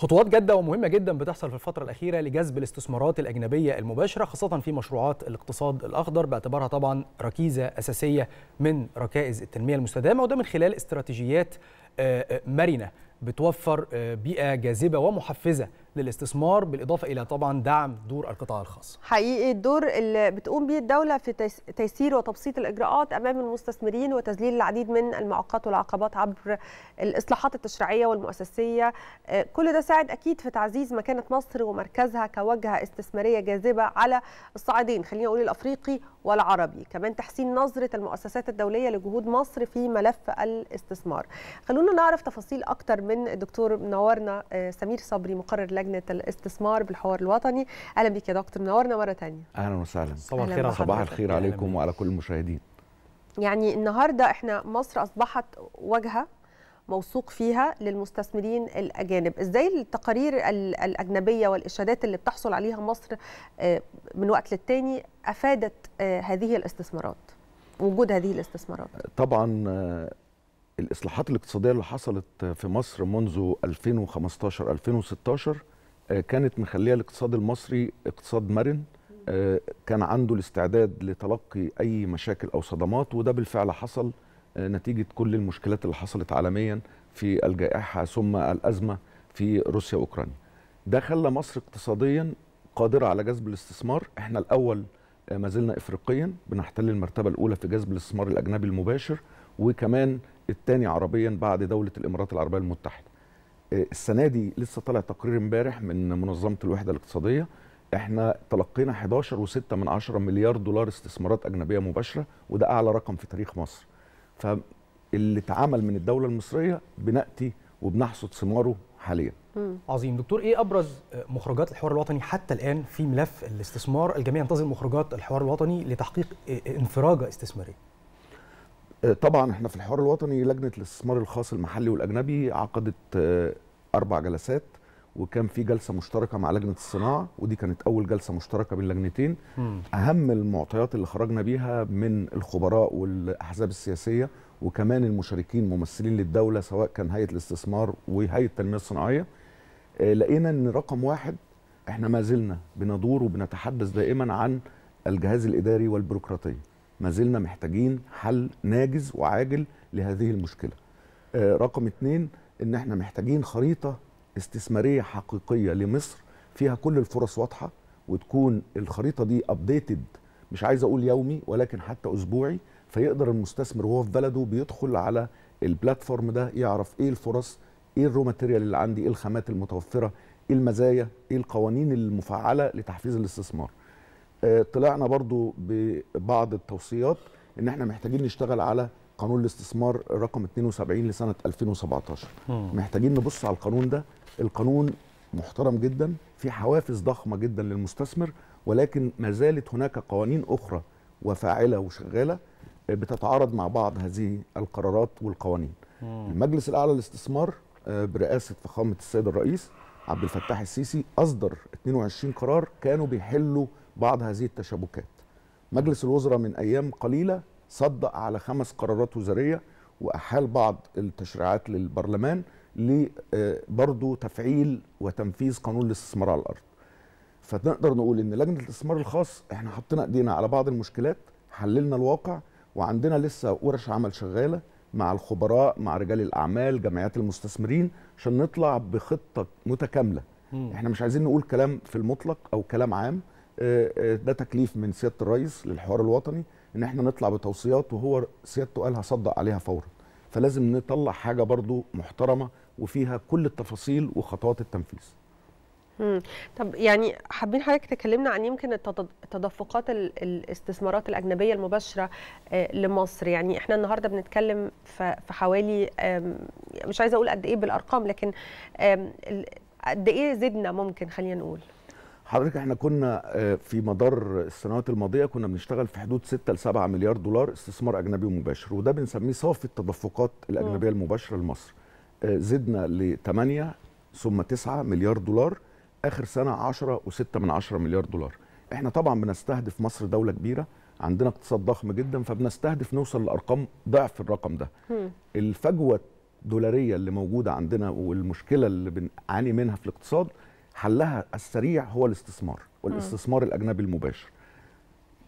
خطوات جاده ومهمه جدا بتحصل في الفتره الاخيره لجذب الاستثمارات الاجنبيه المباشره خاصه في مشروعات الاقتصاد الاخضر باعتبارها طبعا ركيزه اساسيه من ركائز التنميه المستدامه وده من خلال استراتيجيات آه، آه، مرنه بتوفر آه، بيئه جاذبه ومحفزه للاستثمار بالاضافه الى طبعا دعم دور القطاع الخاص. حقيقي الدور اللي بتقوم به الدوله في تيسير وتبسيط الاجراءات امام المستثمرين وتذليل العديد من المعوقات والعقبات عبر الاصلاحات التشريعيه والمؤسسيه، آه، كل ده ساعد اكيد في تعزيز مكانه مصر ومركزها كوجهه استثماريه جاذبه على الصعيدين، خلينا نقول الافريقي والعربي كمان تحسين نظرة المؤسسات الدولية لجهود مصر في ملف الاستثمار خلونا نعرف تفاصيل أكتر من الدكتور منورنا آه، سمير صبري مقرر لجنة الاستثمار بالحوار الوطني أهلا بك يا دكتور منورنا مرة تانية أهلا وسهلا صباح الخير صباح الخير عليكم وعلى كل المشاهدين يعني النهارده احنا مصر اصبحت واجهه موثوق فيها للمستثمرين الاجانب ازاي التقارير الاجنبيه والاشادات اللي بتحصل عليها مصر آه، من وقت للتاني افادت آه، هذه الاستثمارات وجود هذه الاستثمارات طبعا آه، الاصلاحات الاقتصاديه اللي حصلت في مصر منذ 2015 2016 كانت مخليه الاقتصاد المصري اقتصاد مرن كان عنده الاستعداد لتلقي اي مشاكل او صدمات وده بالفعل حصل نتيجه كل المشكلات اللي حصلت عالميا في الجائحه ثم الازمه في روسيا واوكرانيا. ده خلى مصر اقتصاديا قادره على جذب الاستثمار، احنا الاول ما زلنا افريقيا بنحتل المرتبه الاولى في جذب الاستثمار الاجنبي المباشر وكمان الثاني عربيا بعد دوله الامارات العربيه المتحده. آه، السنه دي لسه طالع تقرير امبارح من منظمه الوحده الاقتصاديه احنا تلقينا 11.6 من 10 مليار دولار استثمارات اجنبيه مباشره وده اعلى رقم في تاريخ مصر. فاللي اتعمل من الدوله المصريه بناتي وبنحصد ثماره حاليا عظيم دكتور ايه ابرز مخرجات الحوار الوطني حتى الان في ملف الاستثمار الجميع ينتظر مخرجات الحوار الوطني لتحقيق انفراجه استثماريه آه، طبعا احنا في الحوار الوطني لجنه الاستثمار الخاص المحلي والاجنبي عقدت آه، اربع جلسات وكان في جلسه مشتركه مع لجنه الصناعه ودي كانت اول جلسه مشتركه بين لجنتين اهم المعطيات اللي خرجنا بيها من الخبراء والاحزاب السياسيه وكمان المشاركين ممثلين للدوله سواء كان هيئه الاستثمار وهيئه التنميه الصناعيه آه، لقينا ان رقم واحد احنا ما زلنا بندور وبنتحدث دائما عن الجهاز الاداري والبيروقراطيه ما زلنا محتاجين حل ناجز وعاجل لهذه المشكله آه، رقم اثنين ان احنا محتاجين خريطه استثماريه حقيقيه لمصر فيها كل الفرص واضحه وتكون الخريطه دي ابديتد مش عايز اقول يومي ولكن حتى اسبوعي فيقدر المستثمر وهو في بلده بيدخل على البلاتفورم ده يعرف ايه الفرص ايه الرو ماتيريال اللي عندي ايه الخامات المتوفره ايه المزايا ايه القوانين المفعله لتحفيز الاستثمار آه، طلعنا برضو ببعض التوصيات ان احنا محتاجين نشتغل على قانون الاستثمار رقم 72 لسنه 2017 مم. محتاجين نبص على القانون ده القانون محترم جدا في حوافز ضخمه جدا للمستثمر ولكن ما زالت هناك قوانين اخرى وفاعله وشغاله بتتعارض مع بعض هذه القرارات والقوانين مم. المجلس الاعلى للاستثمار آه، برئاسه فخامه السيد الرئيس عبد الفتاح السيسي اصدر 22 قرار كانوا بيحلوا بعض هذه التشابكات مجلس الوزراء من ايام قليله صدق على خمس قرارات وزاريه واحال بعض التشريعات للبرلمان لبرضه آه، تفعيل وتنفيذ قانون الاستثمار على الارض. فنقدر نقول ان لجنه الاستثمار الخاص احنا حطينا ايدينا على بعض المشكلات حللنا الواقع وعندنا لسه ورش عمل شغاله مع الخبراء مع رجال الاعمال جمعيات المستثمرين عشان نطلع بخطه متكامله. احنا مش عايزين نقول كلام في المطلق او كلام عام آه، آه، ده تكليف من سياده الرئيس للحوار الوطني ان احنا نطلع بتوصيات وهو سيادته قالها صدق عليها فورا فلازم نطلع حاجه برضو محترمه وفيها كل التفاصيل وخطوات التنفيذ مم. طب يعني حابين حضرتك تكلمنا عن يمكن تدفقات الاستثمارات الاجنبيه المباشره آه، لمصر يعني احنا النهارده بنتكلم في حوالي مش عايزه اقول قد ايه بالارقام لكن قد ايه زدنا ممكن خلينا نقول حضرتك احنا كنا آه، في مدار السنوات الماضيه كنا بنشتغل في حدود 6 ل 7 مليار دولار استثمار اجنبي مباشر وده بنسميه صافي التدفقات الاجنبيه المباشره لمصر آه، زدنا ل 8 ثم 9 مليار دولار اخر سنه 10 و6 من 10 مليار دولار احنا طبعا بنستهدف مصر دوله كبيره عندنا اقتصاد ضخم جدا فبنستهدف نوصل لارقام ضعف الرقم ده الفجوه الدولاريه اللي موجوده عندنا والمشكله اللي بنعاني منها في الاقتصاد حلها السريع هو الاستثمار والاستثمار الاجنبي المباشر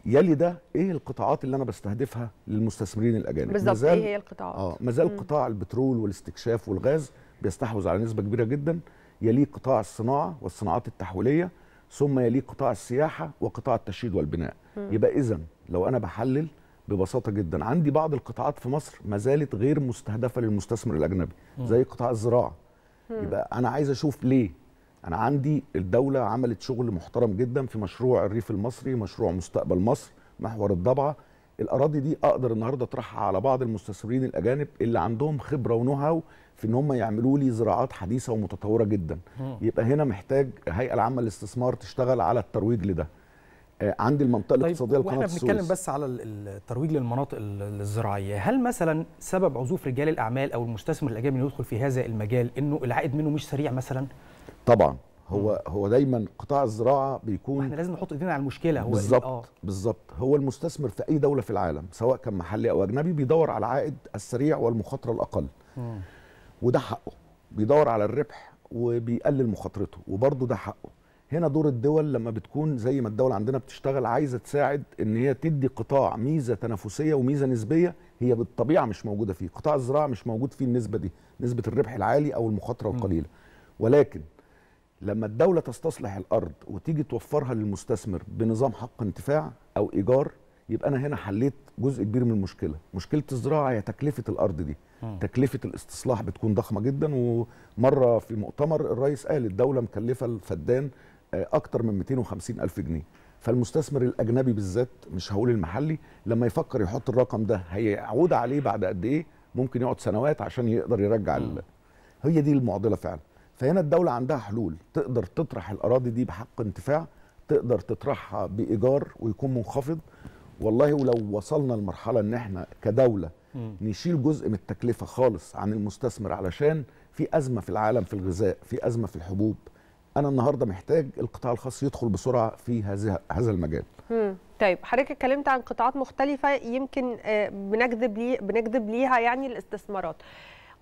يلي ده ايه القطاعات اللي انا بستهدفها للمستثمرين الاجانب بالظبط ايه هي القطاعات اه مازال قطاع البترول والاستكشاف والغاز بيستحوذ على نسبه كبيره جدا يليه قطاع الصناعه والصناعات التحويليه ثم يليه قطاع السياحه وقطاع التشييد والبناء م. يبقى اذا لو انا بحلل ببساطه جدا عندي بعض القطاعات في مصر ما زالت غير مستهدفه للمستثمر الاجنبي زي قطاع الزراعه م. يبقى انا عايز اشوف ليه انا عندي الدوله عملت شغل محترم جدا في مشروع الريف المصري مشروع مستقبل مصر محور الضبعه الاراضي دي اقدر النهارده اطرحها على بعض المستثمرين الاجانب اللي عندهم خبره ونهو في ان هم يعملوا لي زراعات حديثه ومتطوره جدا يبقى هنا محتاج الهيئه العامه للاستثمار تشتغل على الترويج لده آه، عند المنطقه طيب، الاقتصاديه طيب لقناه السويس واحنا بنتكلم بس على الترويج للمناطق الزراعيه هل مثلا سبب عزوف رجال الاعمال او المستثمر الاجنبي انه يدخل في هذا المجال انه العائد منه مش سريع مثلا طبعا هو هو دايما قطاع الزراعه بيكون احنا لازم نحط ايدينا على المشكله هو بالظبط آه. بالظبط هو المستثمر في اي دوله في العالم سواء كان محلي او اجنبي بيدور على العائد السريع والمخاطره الاقل وده حقه بيدور على الربح وبيقلل مخاطرته وبرضه ده حقه هنا دور الدول لما بتكون زي ما الدول عندنا بتشتغل عايزه تساعد ان هي تدي قطاع ميزه تنافسيه وميزه نسبيه هي بالطبيعه مش موجوده فيه قطاع الزراعه مش موجود فيه النسبه دي نسبه الربح العالي او المخاطره القليله ولكن لما الدولة تستصلح الأرض وتيجي توفرها للمستثمر بنظام حق انتفاع أو إيجار يبقى أنا هنا حليت جزء كبير من المشكلة مشكلة الزراعة هي تكلفة الأرض دي م. تكلفة الاستصلاح بتكون ضخمة جدا ومرة في مؤتمر الرئيس قال الدولة مكلفة الفدان آه، أكتر من 250 ألف جنيه فالمستثمر الأجنبي بالذات مش هقول المحلي لما يفكر يحط الرقم ده هيعود عليه بعد قد إيه ممكن يقعد سنوات عشان يقدر يرجع هي دي المعضلة فعلا فهنا الدولة عندها حلول تقدر تطرح الأراضي دي بحق انتفاع تقدر تطرحها بإيجار ويكون منخفض والله ولو وصلنا لمرحلة إن إحنا كدولة نشيل جزء من التكلفة خالص عن المستثمر علشان في أزمة في العالم في الغذاء في أزمة في الحبوب أنا النهاردة محتاج القطاع الخاص يدخل بسرعة في هذا هذا المجال طيب حضرتك اتكلمت عن قطاعات مختلفة يمكن آه، بنجذب لي بنجذب ليها يعني الاستثمارات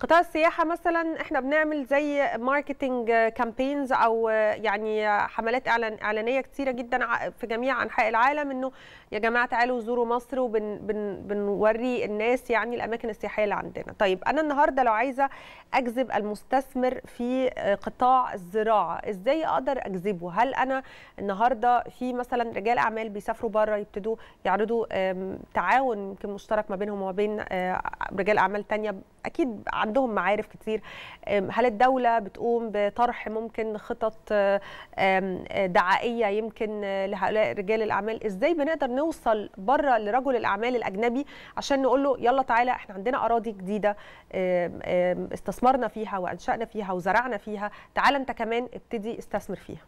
قطاع السياحه مثلا احنا بنعمل زي ماركتنج كامبينز او يعني حملات اعلان اعلانيه كتيره جدا في جميع انحاء العالم انه يا جماعه تعالوا زوروا مصر وبنوري وبن الناس يعني الاماكن السياحيه اللي عندنا طيب انا النهارده لو عايزه اجذب المستثمر في قطاع الزراعه ازاي اقدر اجذبه هل انا النهارده في مثلا رجال اعمال بيسافروا بره يبتدوا يعرضوا تعاون يمكن مشترك ما بينهم وما بين آه، رجال اعمال تانية اكيد عندهم معارف كتير هل الدولة بتقوم بطرح ممكن خطط دعائية يمكن لهؤلاء رجال الأعمال إزاي بنقدر نوصل بره لرجل الأعمال الأجنبي عشان نقول له يلا تعالى احنا عندنا أراضي جديدة استثمرنا فيها وأنشأنا فيها وزرعنا فيها تعالى أنت كمان ابتدي استثمر فيها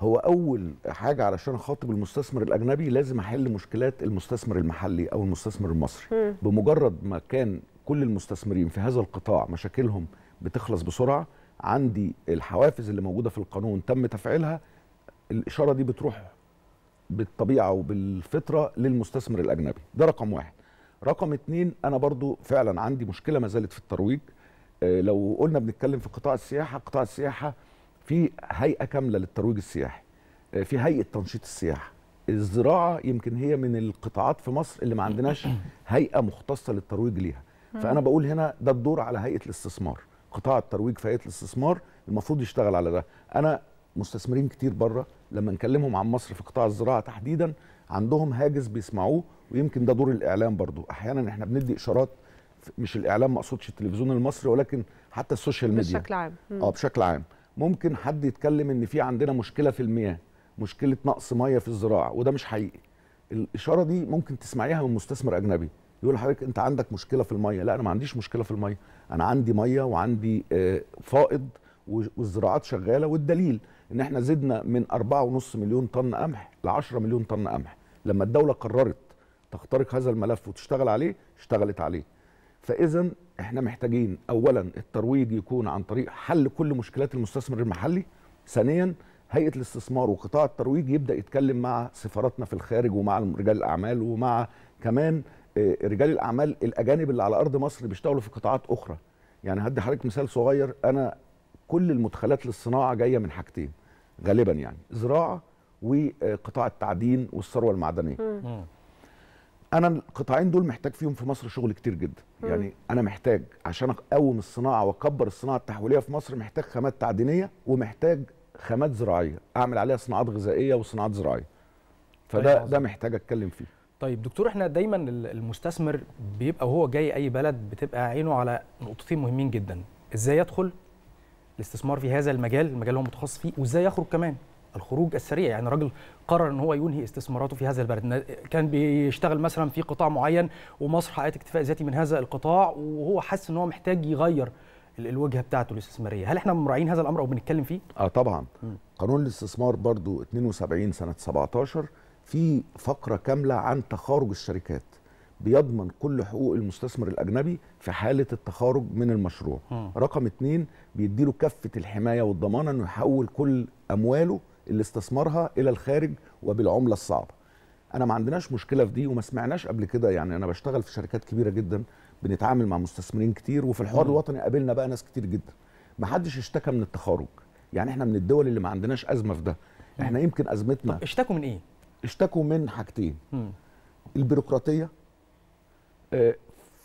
هو اول حاجه علشان اخاطب المستثمر الاجنبي لازم احل مشكلات المستثمر المحلي او المستثمر المصري م. بمجرد ما كان كل المستثمرين في هذا القطاع مشاكلهم بتخلص بسرعه عندي الحوافز اللي موجوده في القانون تم تفعيلها الاشاره دي بتروح بالطبيعه وبالفطره للمستثمر الاجنبي ده رقم واحد رقم اتنين انا برضو فعلا عندي مشكله ما زالت في الترويج آه، لو قلنا بنتكلم في قطاع السياحه قطاع السياحه في هيئه كامله للترويج السياحي آه، في هيئه تنشيط السياحه الزراعه يمكن هي من القطاعات في مصر اللي ما عندناش هيئه مختصه للترويج ليها فانا بقول هنا ده الدور على هيئه الاستثمار قطاع الترويج في هيئه الاستثمار المفروض يشتغل على ده انا مستثمرين كتير بره لما نكلمهم عن مصر في قطاع الزراعه تحديدا عندهم هاجس بيسمعوه ويمكن ده دور الاعلام برضو احيانا احنا بندي اشارات مش الاعلام ما اقصدش التلفزيون المصري ولكن حتى السوشيال ميديا بشكل عام اه بشكل عام ممكن حد يتكلم ان في عندنا مشكله في المياه مشكله نقص ميه في الزراعه وده مش حقيقي الاشاره دي ممكن تسمعيها من مستثمر اجنبي يقول لحضرتك انت عندك مشكله في الميه لا انا ما عنديش مشكله في الميه انا عندي ميه وعندي آه، فائض والزراعات شغاله والدليل ان احنا زدنا من 4.5 مليون طن قمح ل 10 مليون طن قمح لما الدوله قررت تخترق هذا الملف وتشتغل عليه اشتغلت عليه فاذا احنا محتاجين اولا الترويج يكون عن طريق حل كل مشكلات المستثمر المحلي ثانيا هيئه الاستثمار وقطاع الترويج يبدا يتكلم مع سفاراتنا في الخارج ومع رجال الاعمال ومع كمان آه، رجال الاعمال الاجانب اللي على ارض مصر بيشتغلوا في قطاعات اخرى يعني هدي حضرتك مثال صغير انا كل المدخلات للصناعه جايه من حاجتين غالبا يعني زراعه وقطاع التعدين والثروه المعدنيه انا القطاعين دول محتاج فيهم في مصر شغل كتير جدا يعني انا محتاج عشان اقوم الصناعه واكبر الصناعه التحويليه في مصر محتاج خامات تعدينيه ومحتاج خامات زراعيه اعمل عليها صناعات غذائيه وصناعات زراعيه فده طيب. ده محتاج اتكلم فيه طيب دكتور احنا دايما المستثمر بيبقى وهو جاي اي بلد بتبقى عينه على نقطتين مهمين جدا ازاي يدخل الاستثمار في هذا المجال المجال اللي هو متخصص فيه وازاي يخرج كمان الخروج السريع يعني راجل قرر ان هو ينهي استثماراته في هذا البلد كان بيشتغل مثلا في قطاع معين ومصر حققت اكتفاء ذاتي من هذا القطاع وهو حس ان هو محتاج يغير الوجهه بتاعته الاستثماريه هل احنا مراعين هذا الامر او بنتكلم فيه اه طبعا م. قانون الاستثمار برضو 72 سنه 17 في فقره كامله عن تخارج الشركات بيضمن كل حقوق المستثمر الاجنبي في حاله التخارج من المشروع م. رقم اتنين بيديله كفه الحمايه والضمانه انه يحول كل امواله اللي استثمرها الى الخارج وبالعمله الصعبه انا ما عندناش مشكله في دي وما سمعناش قبل كده يعني انا بشتغل في شركات كبيره جدا بنتعامل مع مستثمرين كتير وفي الحوار الوطني قابلنا بقى ناس كتير جدا ما حدش اشتكى من التخارج يعني احنا من الدول اللي ما عندناش ازمه في ده احنا يمكن ازمتنا طب اشتكوا من ايه اشتكوا من حاجتين البيروقراطيه آه،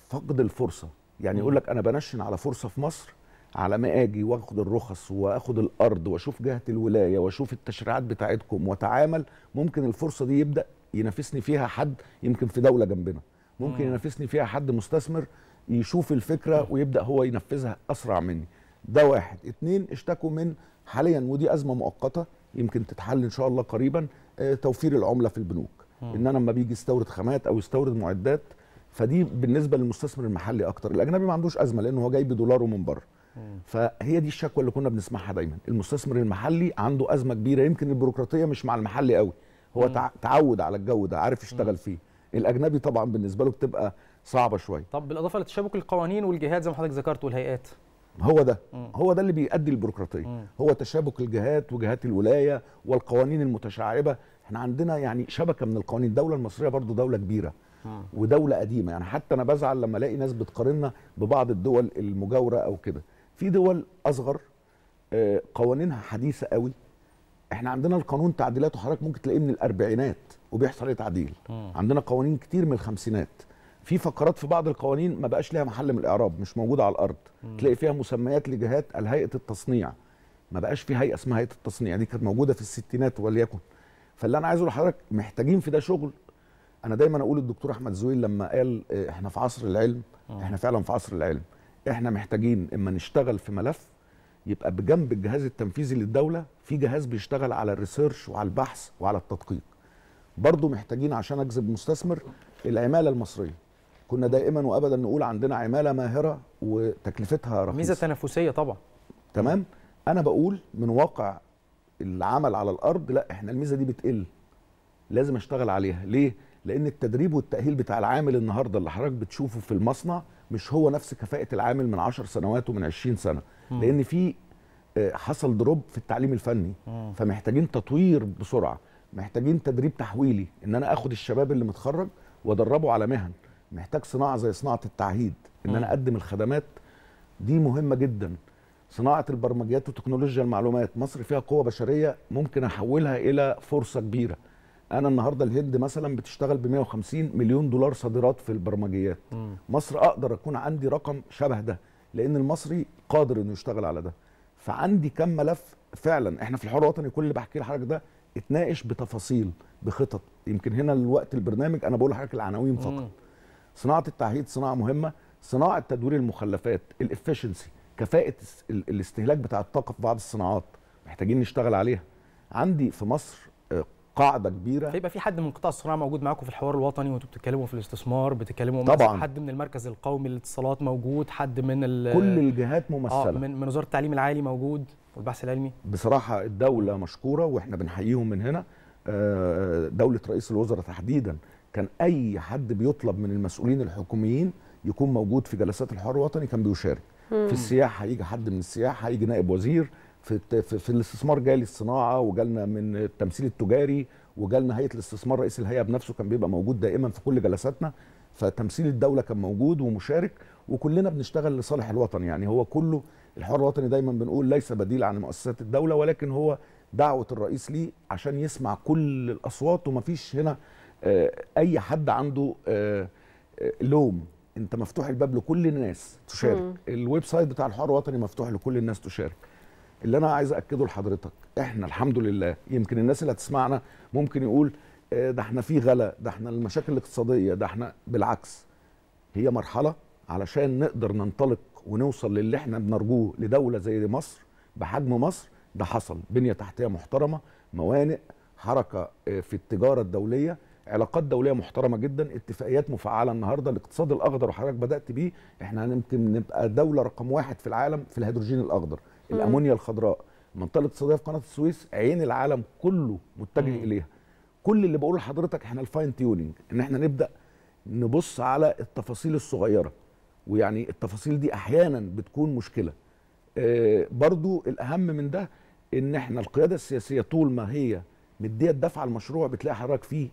فقد الفرصه يعني يقول لك انا بنشن على فرصه في مصر على ما اجي واخد الرخص واخد الارض واشوف جهه الولايه واشوف التشريعات بتاعتكم واتعامل ممكن الفرصه دي يبدا ينافسني فيها حد يمكن في دوله جنبنا ممكن ينافسني فيها حد مستثمر يشوف الفكره ويبدا هو ينفذها اسرع مني ده واحد اتنين اشتكوا من حاليا ودي ازمه مؤقته يمكن تتحل ان شاء الله قريبا آه، توفير العمله في البنوك ان انا لما بيجي يستورد خامات او يستورد معدات فدي بالنسبه للمستثمر المحلي اكتر الاجنبي ما عندوش ازمه لانه هو جاي بدولاره من بره فهي دي الشكوى اللي كنا بنسمعها دايما المستثمر المحلي عنده ازمه كبيره يمكن البيروقراطيه مش مع المحلي قوي هو تعود على الجو ده عارف يشتغل فيه الاجنبي طبعا بالنسبه له بتبقى صعبه شويه طب بالاضافه لتشابك القوانين والجهات زي ما حضرتك ذكرت والهيئات هو ده م. هو ده اللي بيؤدي البيروقراطيه هو تشابك الجهات وجهات الولايه والقوانين المتشعبه احنا عندنا يعني شبكه من القوانين الدوله المصريه برضو دوله كبيره م. ودوله قديمه يعني حتى انا بزعل لما الاقي ناس بتقارنا ببعض الدول المجاوره او كده في دول اصغر آه، قوانينها حديثه قوي احنا عندنا القانون تعديلاته حضرتك ممكن تلاقيه من الاربعينات وبيحصل عليه تعديل عندنا قوانين كتير من الخمسينات في فقرات في بعض القوانين ما بقاش ليها محل من الاعراب مش موجوده على الارض م. تلاقي فيها مسميات لجهات الهيئه التصنيع ما بقاش في هيئه اسمها هيئه التصنيع دي كانت موجوده في الستينات وليكن فاللي انا عايزه لحضرتك محتاجين في ده شغل انا دايما اقول الدكتور احمد زويل لما قال آه، احنا في عصر العلم احنا فعلا في عصر العلم احنا محتاجين اما نشتغل في ملف يبقى بجنب الجهاز التنفيذي للدوله في جهاز بيشتغل على الريسيرش وعلى البحث وعلى التدقيق برضه محتاجين عشان اجذب مستثمر العماله المصريه كنا دائما وابدا نقول عندنا عماله ماهره وتكلفتها رخيصه ميزه تنافسيه طبعا تمام انا بقول من واقع العمل على الارض لا احنا الميزه دي بتقل لازم اشتغل عليها ليه لان التدريب والتاهيل بتاع العامل النهارده اللي حضرتك بتشوفه في المصنع مش هو نفس كفاءه العامل من 10 سنوات ومن 20 سنه م. لان في آه، حصل دروب في التعليم الفني م. فمحتاجين تطوير بسرعه محتاجين تدريب تحويلي ان انا اخد الشباب اللي متخرج وادربه على مهن محتاج صناعه زي صناعه التعهيد ان انا اقدم الخدمات دي مهمه جدا صناعه البرمجيات وتكنولوجيا المعلومات مصر فيها قوه بشريه ممكن احولها الى فرصه كبيره انا النهارده الهند مثلا بتشتغل ب 150 مليون دولار صادرات في البرمجيات مصر اقدر اكون عندي رقم شبه ده لان المصري قادر انه يشتغل على ده فعندي كم ملف فعلا احنا في الحوار الوطني كل اللي بحكيه لحضرتك ده اتناقش بتفاصيل بخطط يمكن هنا الوقت البرنامج انا بقول لحضرتك العناوين فقط صناعه التعهيد صناعه مهمه صناعه تدوير المخلفات الافشنسي كفاءه الاستهلاك بتاع الطاقه في بعض الصناعات محتاجين نشتغل عليها عندي في مصر آه، قاعده كبيره هيبقى في حد من قطاع الصناعه موجود معاكم في الحوار الوطني وانتم بتتكلموا في الاستثمار بتتكلموا طبعا حد من المركز القومي للاتصالات موجود حد من كل الجهات ممثله آه من وزاره التعليم العالي موجود والبحث العلمي بصراحه الدوله مشكوره واحنا بنحييهم من هنا آه، دوله رئيس الوزراء تحديدا كان اي حد بيطلب من المسؤولين الحكوميين يكون موجود في جلسات الحوار الوطني كان بيشارك مم. في السياحه هيجي حد من السياحه هيجي نائب وزير في في الاستثمار جالي الصناعه وجالنا من التمثيل التجاري وجالنا هيئه الاستثمار رئيس الهيئه بنفسه كان بيبقى موجود دائما في كل جلساتنا فتمثيل الدوله كان موجود ومشارك وكلنا بنشتغل لصالح الوطن يعني هو كله الحوار الوطني دايما بنقول ليس بديل عن مؤسسات الدوله ولكن هو دعوه الرئيس ليه عشان يسمع كل الاصوات ومفيش هنا آه، اي حد عنده آه، آه، لوم انت مفتوح الباب لكل الناس تشارك الويب سايت بتاع الحوار الوطني مفتوح لكل الناس تشارك اللي انا عايز اكده لحضرتك احنا الحمد لله يمكن الناس اللي هتسمعنا ممكن يقول ده احنا في غلا ده احنا المشاكل الاقتصاديه ده احنا بالعكس هي مرحله علشان نقدر ننطلق ونوصل للي احنا بنرجوه لدوله زي مصر بحجم مصر ده حصل بنيه تحتيه محترمه موانئ حركه في التجاره الدوليه علاقات دوليه محترمه جدا اتفاقيات مفعله النهارده الاقتصاد الاخضر وحضرتك بدات بيه احنا هنمكن نبقى دوله رقم واحد في العالم في الهيدروجين الاخضر مم. الامونيا الخضراء المنطقه الاقتصاديه في قناه السويس عين العالم كله متجه مم. اليها كل اللي بقوله لحضرتك احنا الفاين تيونينج ان احنا نبدا نبص على التفاصيل الصغيره ويعني التفاصيل دي احيانا بتكون مشكله آه برضو الاهم من ده ان احنا القياده السياسيه طول ما هي مديه الدفعه المشروع بتلاقي حضرتك فيه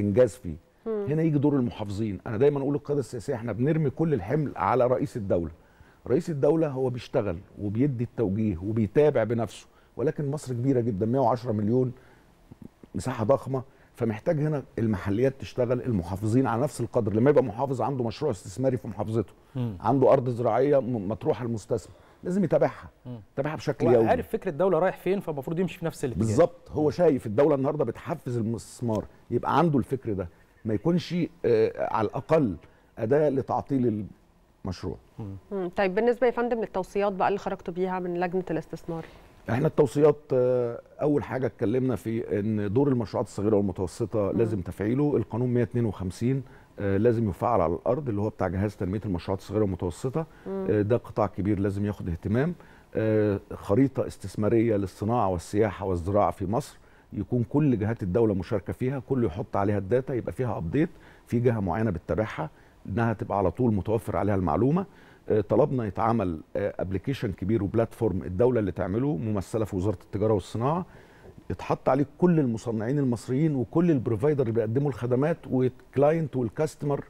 انجاز فيه مم. هنا يجي دور المحافظين انا دايما اقول القياده السياسيه احنا بنرمي كل الحمل على رئيس الدوله رئيس الدوله هو بيشتغل وبيدي التوجيه وبيتابع بنفسه ولكن مصر كبيره جدا 110 مليون مساحه ضخمه فمحتاج هنا المحليات تشتغل المحافظين على نفس القدر لما يبقى محافظ عنده مشروع استثماري في محافظته عنده ارض زراعيه مطروحه المستثمر لازم يتابعها يتابعها بشكل يومي هو عارف فكر الدوله رايح فين فالمفروض يمشي في نفس الاتجاه بالظبط هو شايف الدوله النهارده بتحفز المستثمار يبقى عنده الفكر ده ما يكونش آه على الاقل اداه لتعطيل المشروع مم. طيب بالنسبه يا فندم للتوصيات بقى اللي خرجتوا بيها من لجنه الاستثمار احنا التوصيات آه، اول حاجه اتكلمنا في ان دور المشروعات الصغيره والمتوسطه لازم تفعيله القانون 152 آه، لازم يفعل على الارض اللي هو بتاع جهاز تنميه المشروعات الصغيره والمتوسطه آه، ده قطاع كبير لازم ياخد اهتمام آه، خريطه استثماريه للصناعه والسياحه والزراعه في مصر يكون كل جهات الدوله مشاركه فيها كله يحط عليها الداتا يبقى فيها ابديت في جهه معينه بتتابعها انها تبقى على طول متوفر عليها المعلومه طلبنا يتعمل ابلكيشن كبير وبلاتفورم الدوله اللي تعمله ممثله في وزاره التجاره والصناعه يتحط عليك كل المصنعين المصريين وكل البروفايدر اللي بيقدموا الخدمات والكلاينت والكاستمر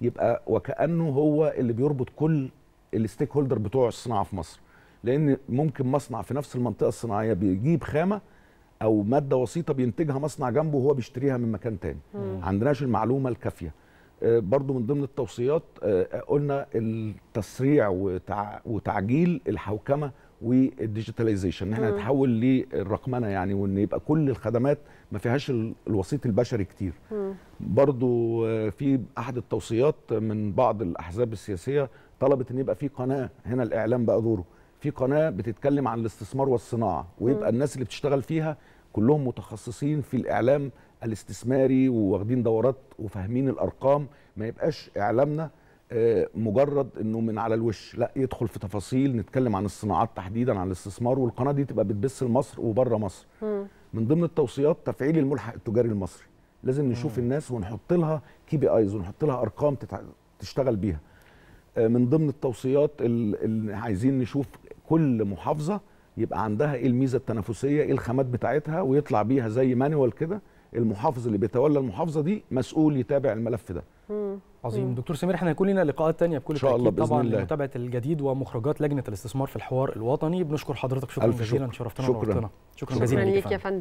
يبقى وكانه هو اللي بيربط كل الستيك هولدر بتوع الصناعه في مصر لان ممكن مصنع في نفس المنطقه الصناعيه بيجيب خامه او ماده وسيطه بينتجها مصنع جنبه وهو بيشتريها من مكان تاني ما عندناش المعلومه الكافيه آه، برضو من ضمن التوصيات آه، قلنا التسريع وتعجيل الحوكمه والديجيتاليزيشن ان احنا نتحول للرقمنه يعني وان يبقى كل الخدمات ما فيهاش الوسيط البشري كتير برضو آه، في احد التوصيات من بعض الاحزاب السياسيه طلبت ان يبقى في قناه هنا الاعلام بقى دوره في قناه بتتكلم عن الاستثمار والصناعه ويبقى مم. الناس اللي بتشتغل فيها كلهم متخصصين في الاعلام الاستثماري وواخدين دورات وفاهمين الارقام ما يبقاش اعلامنا مجرد انه من على الوش لا يدخل في تفاصيل نتكلم عن الصناعات تحديدا عن الاستثمار والقناه دي تبقى بتبث لمصر وبره مصر م. من ضمن التوصيات تفعيل الملحق التجاري المصري لازم نشوف م. الناس ونحط لها كي بي ايز ونحط لها ارقام تتع... تشتغل بيها آه، من ضمن التوصيات اللي عايزين نشوف كل محافظه يبقى عندها ايه الميزه التنافسيه ايه الخامات بتاعتها ويطلع بيها زي مانوال كده المحافظ اللي بيتولى المحافظه دي مسؤول يتابع الملف ده م. عظيم مم. دكتور سمير احنا هيكون لنا لقاءات تانية بكل شاء الله بإذن طبعا لمتابعه الجديد ومخرجات لجنه الاستثمار في الحوار الوطني بنشكر حضرتك شكرا جزيلا شرفتنا شكرا. شكرا, شكرا جزيلا شكرا ليك يا فندم